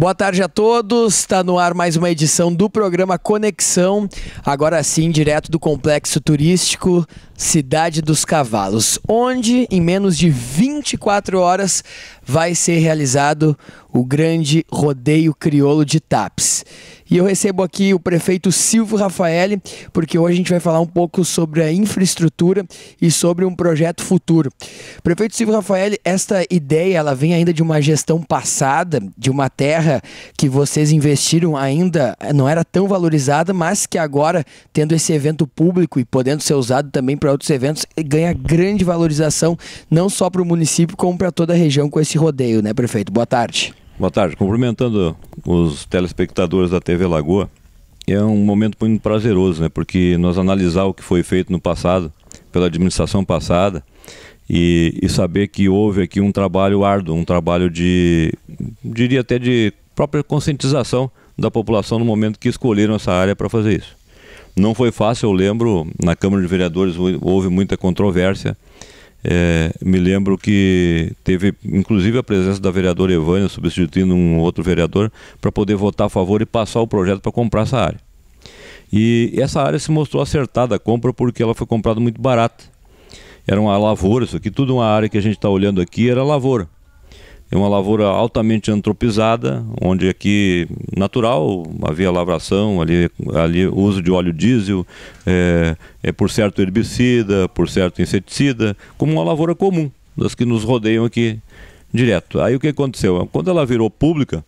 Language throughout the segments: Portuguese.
Boa tarde a todos. Está no ar mais uma edição do programa Conexão, agora sim, direto do complexo turístico Cidade dos Cavalos, onde em menos de 24 horas vai ser realizado o grande rodeio crioulo de TAPS. E eu recebo aqui o prefeito Silvio Rafaeli, porque hoje a gente vai falar um pouco sobre a infraestrutura e sobre um projeto futuro. Prefeito Silvio Rafaeli, esta ideia ela vem ainda de uma gestão passada, de uma terra que vocês investiram ainda, não era tão valorizada, mas que agora, tendo esse evento público e podendo ser usado também para para outros eventos, e ganha grande valorização, não só para o município, como para toda a região com esse rodeio, né, prefeito? Boa tarde. Boa tarde. Cumprimentando os telespectadores da TV Lagoa, é um momento muito prazeroso, né? Porque nós analisar o que foi feito no passado, pela administração passada, e, e saber que houve aqui um trabalho árduo, um trabalho de, diria até de própria conscientização da população no momento que escolheram essa área para fazer isso. Não foi fácil, eu lembro, na Câmara de Vereadores houve muita controvérsia. É, me lembro que teve inclusive a presença da vereadora Evânia substituindo um outro vereador para poder votar a favor e passar o projeto para comprar essa área. E essa área se mostrou acertada a compra porque ela foi comprada muito barata. Era uma lavoura, isso aqui, tudo uma área que a gente está olhando aqui era lavoura. É uma lavoura altamente antropizada, onde aqui natural havia lavração, ali, ali uso de óleo diesel, é, é por certo herbicida, por certo inseticida, como uma lavoura comum, das que nos rodeiam aqui direto. Aí o que aconteceu? Quando ela virou pública,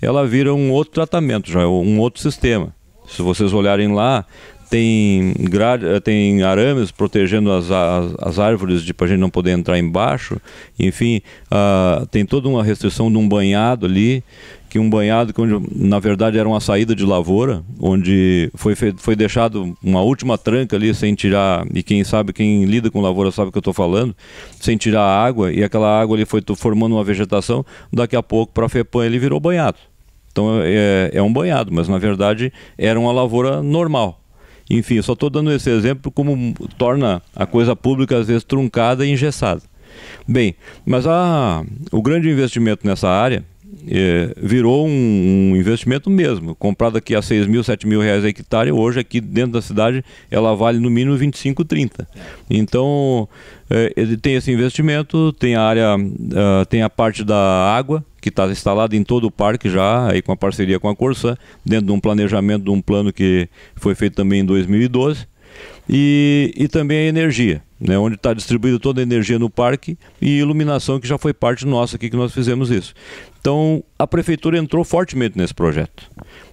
ela vira um outro tratamento, já é um outro sistema. Se vocês olharem lá, tem, grade, eh, tem arames protegendo as, as, as árvores de, tipo, para a gente não poder entrar embaixo. Enfim, uh, tem toda uma restrição de um banhado ali, que um banhado que onde, na verdade era uma saída de lavoura, onde foi, foi deixado uma última tranca ali sem tirar, e quem sabe, quem lida com lavoura sabe o que eu estou falando, sem tirar a água, e aquela água ali foi formando uma vegetação, daqui a pouco para a FEPAN, ele virou banhado. Então é, é, é um banhado, mas na verdade era uma lavoura normal. Enfim, só estou dando esse exemplo como torna a coisa pública às vezes truncada e engessada. Bem, mas a, o grande investimento nessa área é, virou um, um, investimento mesmo. Comprado aqui a 6 mil, 7 mil reais a hectare, hoje aqui dentro da cidade ela vale no mínimo 25, 30. Então, é, ele tem esse investimento, tem a área, uh, tem a parte da água, que está instalado em todo o parque já, aí com a parceria com a Corsã, dentro de um planejamento, de um plano que foi feito também em 2012. E, e também a energia, né, onde está distribuída toda a energia no parque e iluminação, que já foi parte nossa aqui que nós fizemos isso. Então a prefeitura entrou fortemente nesse projeto.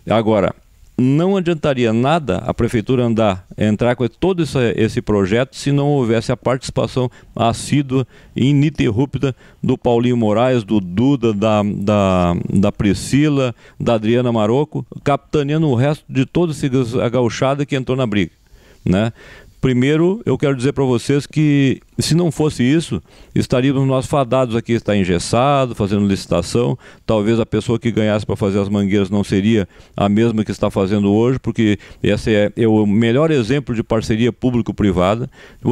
Agora, não adiantaria nada a prefeitura andar, entrar com todo esse, esse projeto se não houvesse a participação assídua e ininterrupta do Paulinho Moraes, do Duda, da, da, da Priscila, da Adriana Maroco, capitaneando o resto de toda essa gauchada que entrou na briga. Né? Primeiro, eu quero dizer para vocês que se não fosse isso, estaríamos nós fadados aqui, estar engessado, fazendo licitação. Talvez a pessoa que ganhasse para fazer as mangueiras não seria a mesma que está fazendo hoje, porque esse é, é o melhor exemplo de parceria público-privada.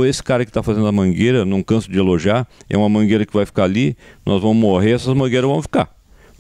Esse cara que está fazendo a mangueira, não canso de elogiar, é uma mangueira que vai ficar ali, nós vamos morrer, essas mangueiras vão ficar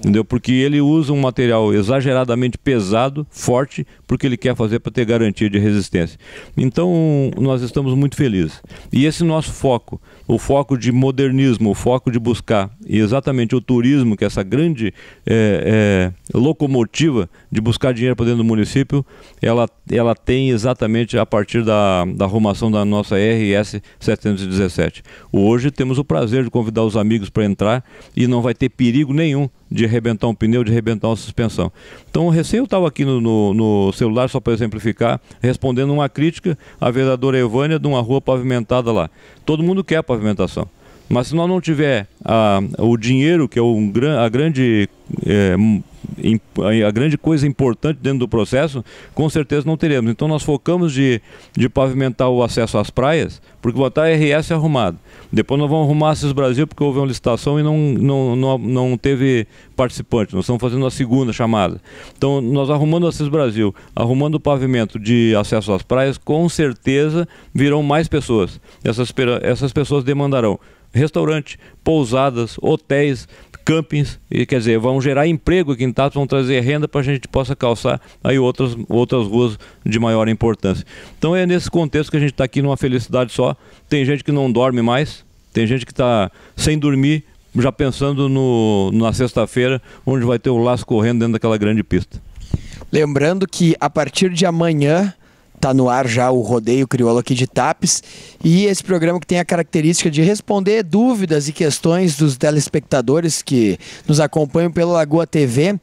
entendeu? Porque ele usa um material exageradamente pesado, forte, porque ele quer fazer para ter garantia de resistência. Então, nós estamos muito felizes. E esse nosso foco, o foco de modernismo, o foco de buscar e exatamente o turismo, que é essa grande é, é, locomotiva de buscar dinheiro para dentro do município, ela, ela tem exatamente a partir da, da arrumação da nossa RS 717. Hoje temos o prazer de convidar os amigos para entrar e não vai ter perigo nenhum de arrebentar um pneu, de arrebentar uma suspensão. Então, recém eu estava aqui no, no, no, celular, só para exemplificar, respondendo uma crítica à vereadora Evânia de uma rua pavimentada lá. Todo mundo quer pavimentação. Mas se nós não tiver a, ah, o dinheiro, que é um, a grande é, a grande coisa importante dentro do processo, com certeza não teremos. Então nós focamos de, de pavimentar o acesso às praias, porque botar RS é arrumado. Depois nós vamos arrumar Assis Brasil, porque houve uma licitação e não, não, não, não teve participante. Nós estamos fazendo a segunda chamada. Então nós arrumando Assis Brasil, arrumando o pavimento de acesso às praias, com certeza virão mais pessoas. Essas, essas pessoas demandarão restaurante, pousadas, hotéis, campings, e, quer dizer, vão gerar emprego aqui em Tato, vão trazer renda para a gente possa calçar aí outras, outras ruas de maior importância. Então é nesse contexto que a gente está aqui numa felicidade só. Tem gente que não dorme mais, tem gente que está sem dormir, já pensando no, na sexta-feira, onde vai ter o laço correndo dentro daquela grande pista. Lembrando que a partir de amanhã Está no ar já o Rodeio Crioulo aqui de Tapes. E esse programa que tem a característica de responder dúvidas e questões dos telespectadores que nos acompanham pelo Lagoa TV.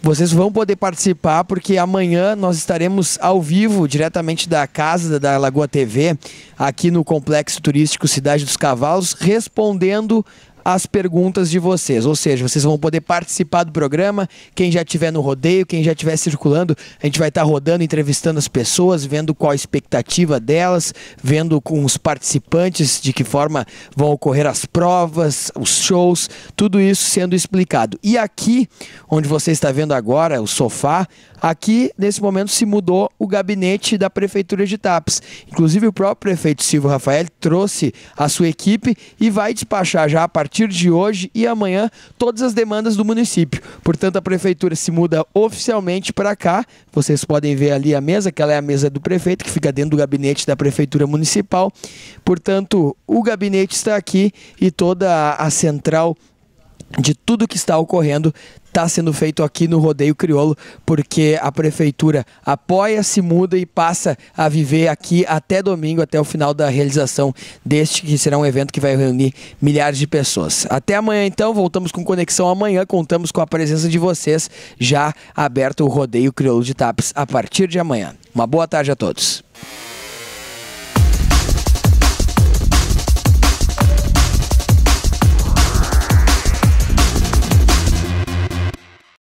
Vocês vão poder participar porque amanhã nós estaremos ao vivo, diretamente da casa da Lagoa TV, aqui no Complexo Turístico Cidade dos Cavalos, respondendo as perguntas de vocês. Ou seja, vocês vão poder participar do programa. Quem já estiver no rodeio, quem já estiver circulando, a gente vai estar tá rodando, entrevistando as pessoas, vendo qual a expectativa delas, vendo com os participantes de que forma vão ocorrer as provas, os shows, tudo isso sendo explicado. E aqui, onde você está vendo agora, o sofá, Aqui, nesse momento, se mudou o gabinete da Prefeitura de Tapes. Inclusive, o próprio prefeito Silvio Rafael trouxe a sua equipe e vai despachar já a partir de hoje e amanhã todas as demandas do município. Portanto, a Prefeitura se muda oficialmente para cá. Vocês podem ver ali a mesa, que ela é a mesa do prefeito, que fica dentro do gabinete da Prefeitura Municipal. Portanto, o gabinete está aqui e toda a central de tudo que está ocorrendo está sendo feito aqui no Rodeio Crioulo, porque a prefeitura apoia, se muda e passa a viver aqui até domingo, até o final da realização deste, que será um evento que vai reunir milhares de pessoas. Até amanhã, então, voltamos com Conexão amanhã, contamos com a presença de vocês, já aberto o Rodeio Crioulo de Tapes a partir de amanhã. Uma boa tarde a todos.